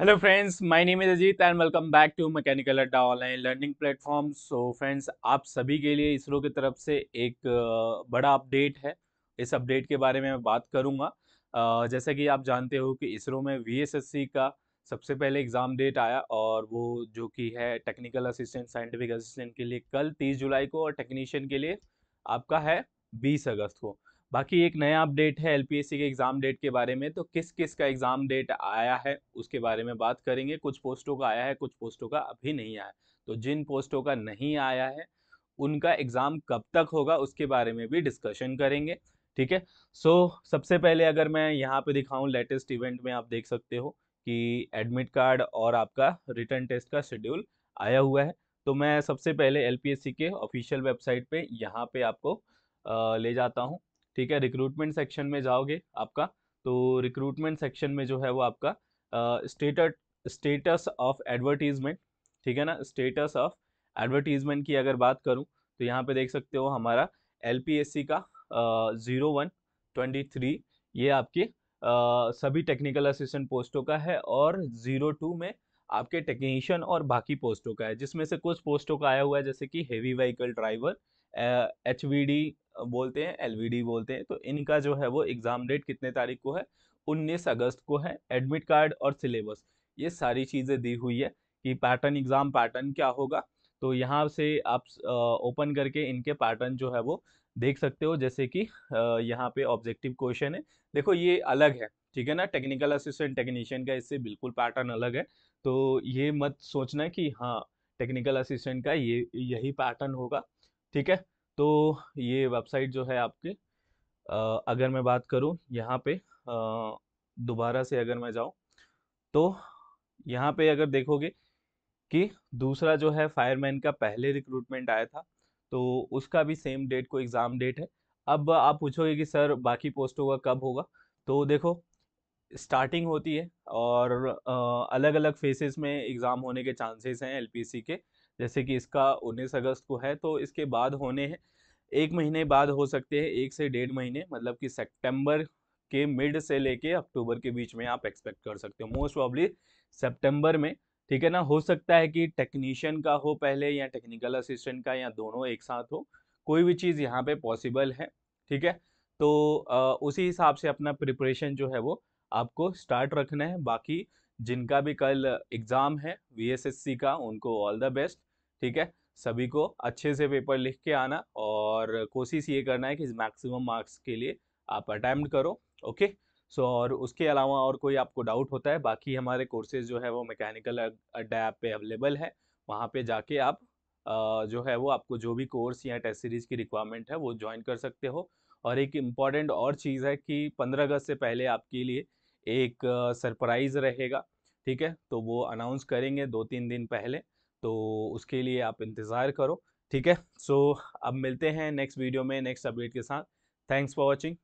hello friends my name is Ajit and welcome back to mechanical Adda online learning platform so friends आप सभी के लिए इसरो की तरफ से एक बड़ा अपडेट है इस अपडेट के बारे में मैं बात करूंगा जैसा कि आप जानते हो कि इसरो में वीएसएससी का सबसे पहले एग्ज़ाम डेट आया और वो जो कि है टेक्निकल असिस्टेंट साइंटिफिक असिस्टेंट के लिए कल तीस जुलाई को और टेक्नीशियन के लिए आपका है बीस अगस्त को बाकी एक नया अपडेट है एलपीएससी के एग्ज़ाम डेट के बारे में तो किस किस का एग्ज़ाम डेट आया है उसके बारे में बात करेंगे कुछ पोस्टों का आया है कुछ पोस्टों का अभी नहीं आया तो जिन पोस्टों का नहीं आया है उनका एग्ज़ाम कब तक होगा उसके बारे में भी डिस्कशन करेंगे ठीक है सो सबसे पहले अगर मैं यहाँ पे दिखाऊं लेटेस्ट इवेंट में आप देख सकते हो कि एडमिट कार्ड और आपका रिटर्न टेस्ट का शेड्यूल आया हुआ है तो मैं सबसे पहले एल के ऑफिशियल वेबसाइट पे यहाँ पे आपको ले जाता हूँ ठीक है रिक्रूटमेंट सेक्शन में जाओगे आपका तो रिक्रूटमेंट सेक्शन में जो है वो आपका स्टेटस स्टेटस ऑफ एडवर्टीजमेंट ठीक है ना स्टेटस ऑफ एडवर्टीजमेंट की अगर बात करूँ तो यहाँ पे देख सकते हो हमारा एल का ज़ीरो वन ट्वेंटी थ्री ये आपके सभी टेक्निकल असिस्टेंट पोस्टों का है और ज़ीरो टू में आपके टेक्नीशियन और बाकी पोस्टों का है जिसमें से कुछ पोस्टों का आया हुआ है जैसे कि heavy vehicle driver H V D बोलते हैं एलवीडी बोलते हैं तो इनका जो है वो एग्ज़ाम डेट कितने तारीख को है 19 अगस्त को है एडमिट कार्ड और सिलेबस ये सारी चीज़ें दी हुई है कि पैटर्न एग्ज़ाम पैटर्न क्या होगा तो यहाँ से आप ओपन करके इनके पैटर्न जो है वो देख सकते हो जैसे कि यहाँ पे ऑब्जेक्टिव क्वेश्चन है देखो ये अलग है ठीक है ना टेक्निकल असिस्टेंट टेक्नीशियन का इससे बिल्कुल पैटर्न अलग है तो ये मत सोचना कि हाँ टेक्निकल असिस्टेंट का ये यही पैटर्न होगा ठीक है तो ये वेबसाइट जो है आपके अगर मैं बात करूँ यहाँ पे दोबारा से अगर मैं जाऊँ तो यहाँ पे अगर देखोगे कि दूसरा जो है फायरमैन का पहले रिक्रूटमेंट आया था तो उसका भी सेम डेट को एग्ज़ाम डेट है अब आप पूछोगे कि सर बाकी पोस्टों का कब होगा तो देखो स्टार्टिंग होती है और अलग अलग फेसेस में एग्ज़ाम होने के चांसेस हैं एलपीसी के जैसे कि इसका उन्नीस अगस्त को है तो इसके बाद होने हैं एक महीने बाद हो सकते हैं एक से डेढ़ महीने मतलब कि सितंबर के मिड से लेके अक्टूबर के बीच में आप एक्सपेक्ट कर सकते हो मोस्ट प्रॉब्ली सेप्टेम्बर में ठीक है ना हो सकता है कि टेक्नीशियन का हो पहले या टेक्निकल असिस्टेंट का या दोनों एक साथ हो कोई भी चीज़ यहाँ पे पॉसिबल है ठीक है तो आ, उसी हिसाब से अपना प्रिपरेशन जो है वो आपको स्टार्ट रखना है बाकी जिनका भी कल एग्ज़ाम है वीएसएससी का उनको ऑल द बेस्ट ठीक है सभी को अच्छे से पेपर लिख के आना और कोशिश ये करना है कि मैक्सिमम मार्क्स के लिए आप अटैम्प्ट करो ओके सो so, और उसके अलावा और कोई आपको डाउट होता है बाकी हमारे कोर्सेज जो है वो मैकेनिकल अड्डा ऐप पे अवेलेबल है वहाँ पे जाके आप जो है वो आपको जो भी कोर्स या टेस्ट सीरीज़ की रिक्वायरमेंट है वो ज्वाइन कर सकते हो और एक इम्पॉर्टेंट और चीज़ है कि पंद्रह अगस्त से पहले आपके लिए एक सरप्राइज़ रहेगा ठीक है तो वो अनाउंस करेंगे दो तीन दिन पहले तो उसके लिए आप इंतज़ार करो ठीक है सो so, अब मिलते हैं नेक्स्ट वीडियो में नेक्स्ट अपडेट के साथ थैंक्स फॉर वॉचिंग